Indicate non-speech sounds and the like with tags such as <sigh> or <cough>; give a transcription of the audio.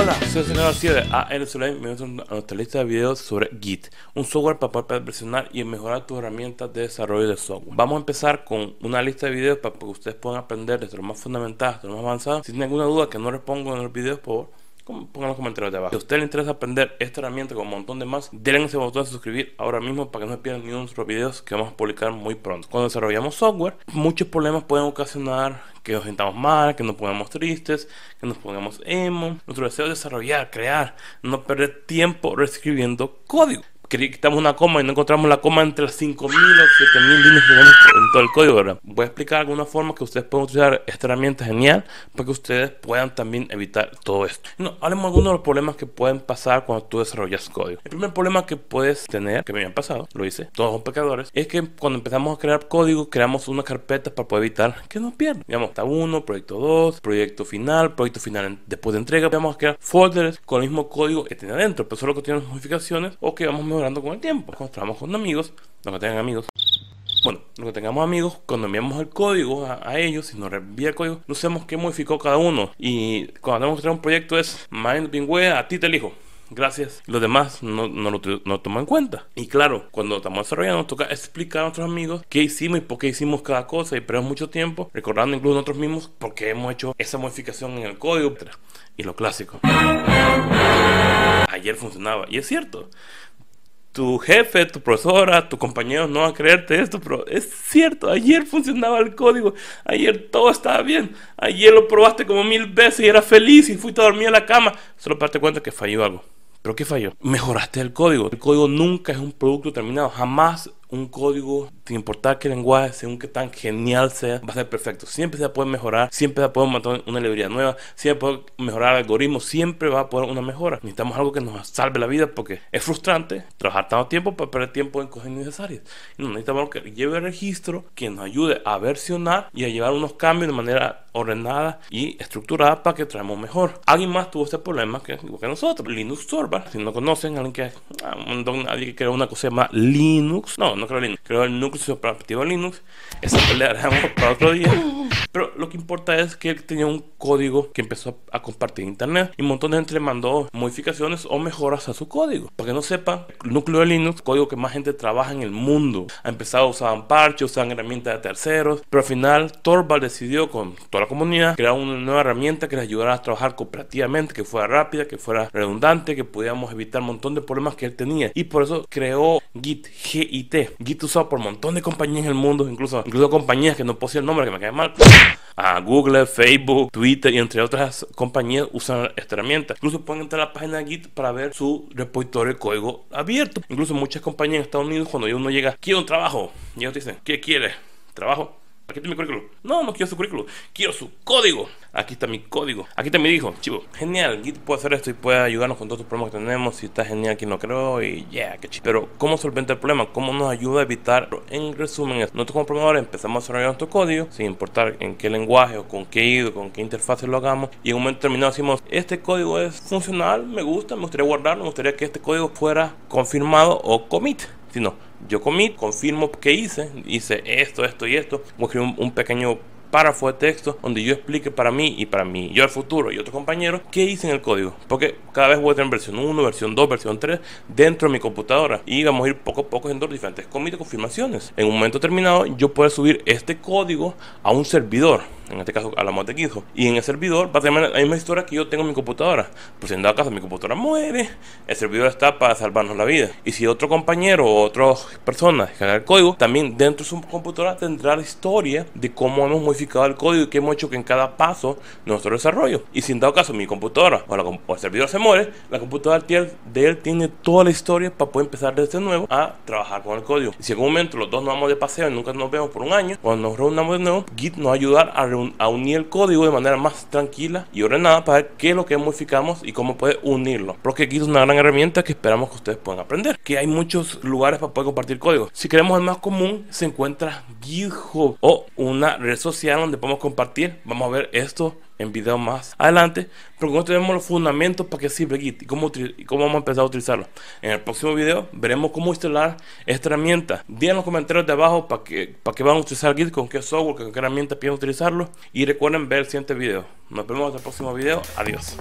Hola, soy el señor García de y me Bienvenidos a nuestra lista de videos sobre Git, un software para poder presionar y mejorar tus herramientas de desarrollo de software. Vamos a empezar con una lista de videos para que ustedes puedan aprender desde lo más fundamental hasta lo más avanzado. Si tienen alguna duda que no les pongo en los videos, por Pongan los comentarios de abajo. Si a usted le interesa aprender esta herramienta con un montón de más, denle ese botón de suscribir ahora mismo para que no se pierdan ninguno de nuestros videos que vamos a publicar muy pronto. Cuando desarrollamos software, muchos problemas pueden ocasionar que nos sintamos mal, que nos pongamos tristes, que nos pongamos emo. Nuestro deseo es desarrollar, crear, no perder tiempo reescribiendo código quitamos una coma y no encontramos la coma entre las 5.000 o 7.000 líneas que tenemos en todo el código, ¿verdad? Voy a explicar alguna forma que ustedes pueden utilizar esta herramienta genial para que ustedes puedan también evitar todo esto. No, hablemos de algunos de los problemas que pueden pasar cuando tú desarrollas código. El primer problema que puedes tener, que me habían pasado, lo hice, todos son pecadores, es que cuando empezamos a crear código, creamos una carpeta para poder evitar que nos pierdan. Digamos, está 1, proyecto 2, proyecto final, proyecto final después de entrega, vamos a crear folders con el mismo código que tiene adentro, pero solo que tienen modificaciones o que vamos a con el tiempo. Cuando trabajamos con amigos, los que tengan amigos. Bueno, lo que tengamos amigos, cuando enviamos el código a, ellos, y nos envía el código, no sabemos qué modificó cada uno. Y cuando tenemos que tener un proyecto es, Mind Pingüe, a ti te elijo gracias. Los demás no, lo no toman en cuenta. Y claro, cuando estamos desarrollando, nos toca explicar a nuestros amigos qué hicimos y por qué hicimos cada cosa. Y perdemos mucho tiempo recordando incluso nosotros mismos por qué hemos hecho esa modificación en el código. Y lo clásico. Ayer funcionaba. Y es cierto tu jefe, tu profesora, Tu compañeros no van a creerte esto, pero es cierto, ayer funcionaba el código, ayer todo estaba bien, ayer lo probaste como mil veces y eras feliz y fuiste a dormir a la cama, solo para darte cuenta que falló algo. ¿Pero qué falló? Mejoraste el código. El código nunca es un producto terminado, jamás un código, sin importar qué lenguaje, según qué tan genial sea, va a ser perfecto. Siempre se puede mejorar, siempre se puede montar una librería nueva, siempre puede mejorar el algoritmo, siempre va a poder una mejora. Necesitamos algo que nos salve la vida porque es frustrante trabajar tanto tiempo para perder tiempo en cosas innecesarias. necesitamos algo que lleve registro, que nos ayude a versionar y a llevar unos cambios de manera ordenada y estructurada para que traemos mejor. Alguien más tuvo este problema que, que nosotros. Linux Torvald, si no conocen, alguien que, ah, don, alguien que creó una cosa llamada Linux. No, no Linux, creo el núcleo operativo Linux. Esa pelea la para otro día. <laughs> Pero lo que importa es que él tenía un código que empezó a compartir en internet y un montón de gente le mandó modificaciones o mejoras a su código. Para que no sepa, el núcleo de Linux, código que más gente trabaja en el mundo. Ha empezado a usar parches, usar herramientas de terceros, pero al final Torvald decidió con toda la comunidad crear una nueva herramienta que les ayudara a trabajar cooperativamente, que fuera rápida, que fuera redundante, que pudiéramos evitar un montón de problemas que él tenía y por eso creó Git, GIT, Git usado por un montón de compañías en el mundo, incluso, incluso compañías que no poseen el nombre, que me cae mal. A ah, Google, Facebook, Twitter y entre otras compañías usan esta herramienta. Incluso pueden entrar a la página de Git para ver su repositorio de código abierto. Incluso muchas compañías en Estados Unidos, cuando uno llega, quiero un trabajo, y ellos dicen, ¿qué quieres? Trabajo Aquí está mi currículum. No, no quiero su currículum. Quiero su código. Aquí está mi código. Aquí está mi hijo. Chivo. Genial. Git puede hacer esto y puede ayudarnos con todos los problemas que tenemos. Si está genial, aquí no creo. Y ya, yeah, qué chido. Pero, ¿cómo solventa el problema? ¿Cómo nos ayuda a evitar? En resumen, nosotros como programadores empezamos a desarrollar nuestro código, sin importar en qué lenguaje o con qué ido con qué interfaz lo hagamos. Y en un momento determinado decimos, este código es funcional, me gusta, me gustaría guardarlo, me gustaría que este código fuera confirmado o commit. Si no, yo comí, confirmo que hice, hice esto, esto y esto, un pequeño párrafo de texto donde yo explique para mí y para mí, yo al futuro y otros compañeros, qué hice en el código. Porque cada vez voy a tener versión 1, versión 2, versión 3 dentro de mi computadora. Y vamos a ir poco a poco haciendo diferentes commits confirmaciones. En un momento terminado, yo puedo subir este código a un servidor en este caso a moto de GitHub. Y en el servidor va a tener la misma historia que yo tengo en mi computadora. Pues si en dado caso mi computadora muere, el servidor está para salvarnos la vida. Y si otro compañero o otra persona haga el código, también dentro de su computadora tendrá la historia de cómo hemos modificado el código y que hemos hecho que en cada paso nuestro desarrollo. Y sin dado caso mi computadora o, la, el servidor se muere, la computadora de él tiene toda la historia para poder empezar desde nuevo a trabajar con el código. Y si en algún momento los dos no vamos de paseo y nunca nos vemos por un año, cuando nos reunamos de nuevo, Git nos va a ayudar a, a unir el código de manera más tranquila y ordenada para ver qué es lo que modificamos y cómo puede unirlo. Porque Git es una gran herramienta que esperamos que ustedes puedan aprender. Que hay muchos lugares para poder compartir código. Si queremos el más común, se encuentra GitHub o una red social donde podemos compartir. Vamos a ver esto en video más adelante. Pero esto tenemos los fundamentos para que sirve Git y cómo, cómo vamos a empezar a utilizarlo. En el próximo video veremos cómo instalar esta herramienta. díganos los comentarios de abajo para que para que van a utilizar Git, con qué software, con qué herramienta piensan utilizarlo. Y recuerden ver el siguiente video. Nos vemos en el próximo video. Adiós.